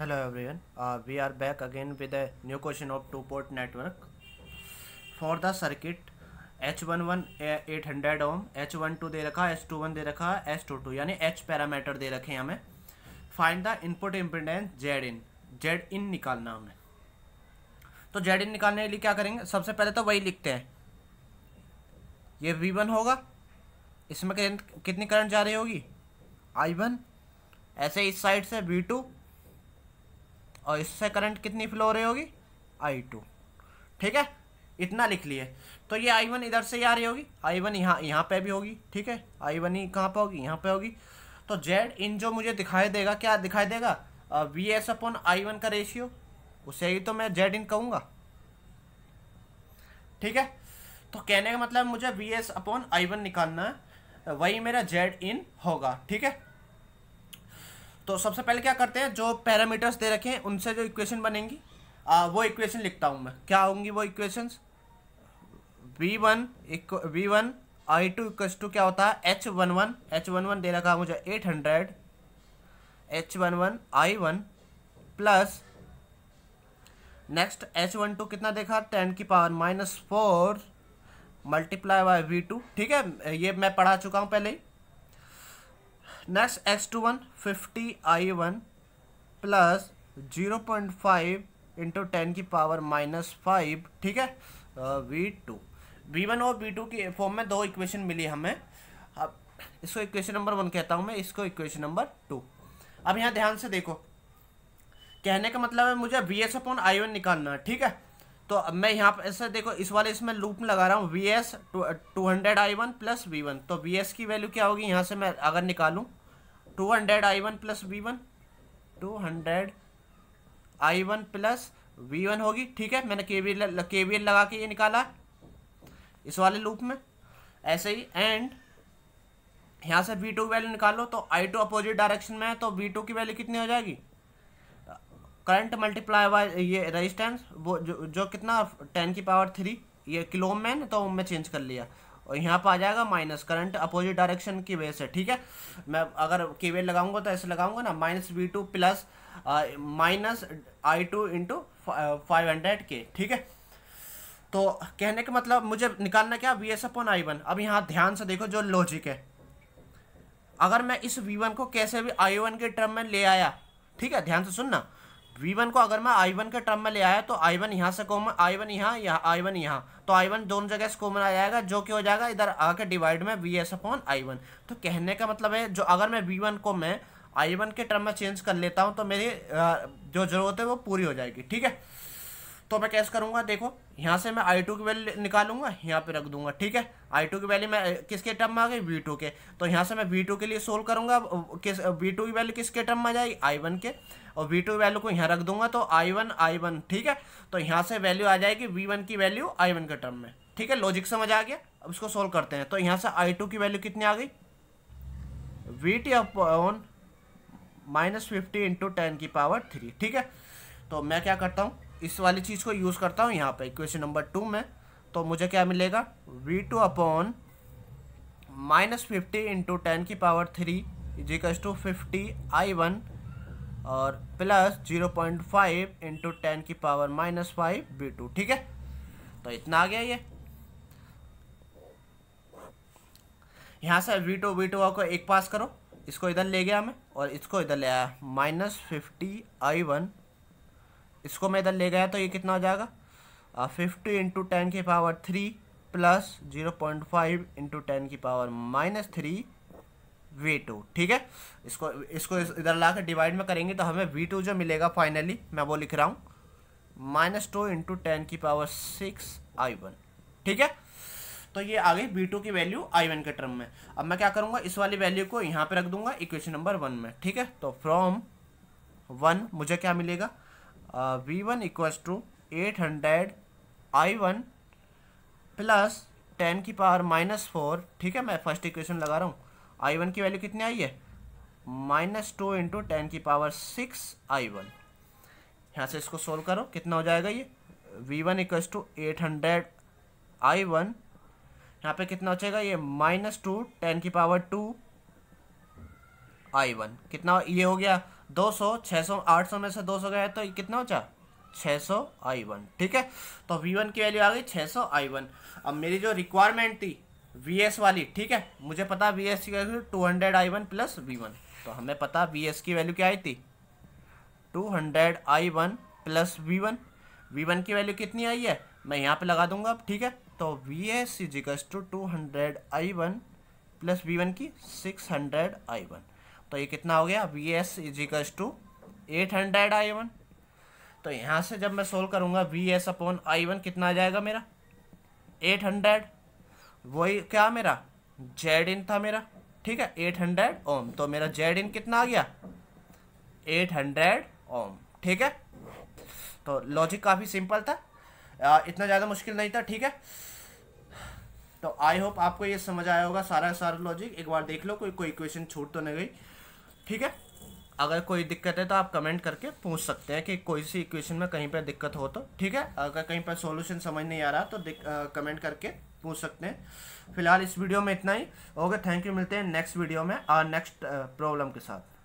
hello we are back again with a new question of two port network for the circuit h one one eight hundred ohm h one two दे रखा है one दे रखा two two यानी h parameter दे रखे हैं हमें find the input impedance Z in Z in निकालना हमें तो जेड इन निकालने के लिए क्या करेंगे सबसे पहले तो वही लिखते हैं ये वी वन होगा इसमें कितनी करंट जा रही होगी आई वन ऐसे इस साइड से वी टू और इससे करंट कितनी फ्लो हो रही होगी आई टू ठीक है इतना लिख लिए तो ये आई वन इधर से ही आ रही होगी आई वन यहाँ यहाँ पर भी होगी ठीक है आई वन ही कहाँ पर होगी यहाँ पर होगी तो जेड इन जो मुझे दिखाई देगा क्या दिखाई देगा V S upon I one का रेशियो उसे ही तो मैं जेड इन कहूँगा ठीक है तो कहने का मतलब मुझे V S upon I one निकालना है वही मेरा जेड इन होगा ठीक है तो सबसे पहले क्या करते हैं जो पैरामीटर्स दे रखे हैं उनसे जो इक्वेशन बनेंगी आ, वो इक्वेशन लिखता हूँ मैं क्या होंगी वो equations V one V one I two equals to क्या होता है h one one h one one दे रखा मुझे eight hundred h one one I one plus next h one two कितना देखा टेन की power minus four multiply by V two ठीक है ये मैं पढ़ा चुका हूँ पहले ही next x two one fifty I one plus zero point five into ten की पावर माइनस फाइव ठीक है वी टू वी वन और वी टू की फॉर्म में दो इक्वेशन मिली हमें अब इसको इक्वेशन नंबर वन कहता हूँ मैं इसको इक्वेशन नंबर टू अब यहाँ ध्यान से देखो कहने का मतलब है मुझे V S upon I one निकालना है ठीक है तो मैं यहाँ पर ऐसे देखो इस वाले इसमें लूप में लगा रहा हूँ V S two hundred I one plus V one तो वी एस की वैल्यू क्या होगी यहाँ से मैं अगर निकालूँ two hundred I one plus V one two hundred I one plus V one होगी ठीक है मैंने के वी के वी लगा के ये निकाला इस वाले लूप में ऐसे ही एंड यहाँ से वी टू वैल्यू निकालो तो आई टू अपोजिट डायरेक्शन में है तो वी टू की वैल्यू कितनी हो जाएगी करंट मल्टीप्लाई बाय ये रेजिस्टेंस वो जो, जो कितना टेन की पावर थ्री ये किलो में तो ओम में चेंज कर लिया और यहाँ पर आ जाएगा माइनस करंट अपोजिट डायरेक्शन की वजह से ठीक है मैं अगर की वेल लगाऊंगा तो ऐसे लगाऊंगा ना minus V two plus minus I two into five hundred के ठीक है तो कहने का मतलब मुझे निकालना क्या V S upon I one अब यहाँ ध्यान से देखो जो लॉजिक है अगर मैं इस वी वन को कैसे भी आई वन के टर्म में ले आया ठीक है ध्यान से सुनना वन को अगर मैं I1 के टर्म में ले आया तो I1 यहाँ से कॉमन I1 यहाँ यहाँ I1 यहाँ तो I1 दोनों जगह से कॉमन आ जाएगा जो कि हो जाएगा इधर आके डिवाइड में वी एस अपॉन आई तो कहने का मतलब है जो अगर मैं वन को मैं आई के टर्म में चेंज कर लेता हूँ तो मेरी जो ज़रूरत है वो पूरी हो जाएगी ठीक है तो मैं कैसे करूँगा देखो यहाँ से मैं आई टू की वैल्यू निकालूंगा यहाँ पे रख दूंगा ठीक है आई टू की वैल्यू मैं किसके टर्म में आ गई वी टू के तो यहाँ से मैं वी टू के लिए सोल्व करूंगा किस वी टू की वैल्यू किसके टर्म में आ जाएगी आई वन के और वी टू वैल्यू को यहाँ रख दूंगा तो आई वन आई वन ठीक है तो यहाँ से वैल्यू आ जाएगी वी वन की वैल्यू आई वन के टर्म में ठीक है लॉजिक समझ आ गया अब इसको सोल्व करते हैं तो यहाँ से आई टू की वैल्यू कितनी आ गई V T upon minus fifty into ten की पावर थ्री ठीक है तो मैं क्या करता हूँ इस वाली चीज़ को यूज़ करता हूँ यहाँ पे इक्वेशन नंबर टू में तो मुझे क्या मिलेगा V two upon minus fifty into ten की power three equals to fifty I one और plus zero point five into ten की power minus five B two ठीक है तो इतना आ गया ये यहाँ से वी टू वी टू को एक पास करो इसको इधर ले गया हमें और इसको इधर ले आया माइनस फिफ्टी आई वन इसको मैं इधर ले गया तो ये कितना हो जाएगा फिफ्टी इंटू टेन की power three plus zero point five into ten की power minus three V two ठीक है इसको इसको इधर ला कर डिवाइड में करेंगे तो हमें वी टू जो मिलेगा फाइनली मैं वो लिख रहा हूँ माइनस टू इंटू टेन की पावर सिक्स आई वन ठीक है तो ये आ गई बी टू की वैल्यू आई वन के टर्म में अब मैं क्या करूँगा इस वाली वैल्यू को यहाँ पे रख दूंगा इक्वेशन नंबर वन में ठीक है तो फ्रॉम वन मुझे क्या मिलेगा V one equals to eight hundred I one plus ten की पावर माइनस फोर ठीक है मैं फर्स्ट इक्वेशन लगा रहा हूँ आई वन की वैल्यू कितनी आई है माइनस टू इंटू टेन की पावर सिक्स आई वन यहाँ से इसको सोल्व करो कितना हो जाएगा ये V one equals to eight hundred I one यहाँ पर कितना हो जाएगा ये माइनस टू टेन की पावर टू आई वन कितना ये हो गया दो सौ छः सौ आठ सौ में से दो सौ गया तो कितना हो जाए छः सौ आई वन ठीक है तो वी वन की वैल्यू आ गई छः सौ आई वन अब मेरी जो रिक्वायरमेंट थी वी एस वाली ठीक है मुझे पता वी एस की value two hundred I one plus V one तो हमें पता वी एस की वैल्यू क्या आई थी two hundred I one plus V one V one की वैल्यू कितनी आई है मैं यहाँ पे लगा दूंगा अब ठीक है तो V S equals to two hundred I one plus V one की सिक्स हंड्रेड आई वन तो ये कितना हो गया V S equals to eight hundred I one तो यहाँ से जब मैं सोल्व करूँगा V S upon I one कितना आ जाएगा मेरा एट हंड्रेड वही क्या मेरा जेड इन था मेरा ठीक है एट हंड्रेड ओम तो मेरा जेड इन कितना आ गया एट हंड्रेड ओम ठीक है तो लॉजिक काफ़ी सिंपल था आ, इतना ज़्यादा मुश्किल नहीं था ठीक है तो आई होप आपको ये समझ आया होगा सारा सारा लॉजिक एक बार देख लो कोई कोई क्वेश्चन छूट तो नहीं गई ठीक है अगर कोई दिक्कत है तो आप कमेंट करके पूछ सकते हैं कि कोई सी इक्वेशन में कहीं पर दिक्कत हो तो ठीक है अगर कहीं पर सॉल्यूशन समझ नहीं आ रहा तो आ, कमेंट करके पूछ सकते हैं फिलहाल इस वीडियो में इतना ही ओके थैंक यू मिलते हैं नेक्स्ट वीडियो में और नेक्स्ट प्रॉब्लम के साथ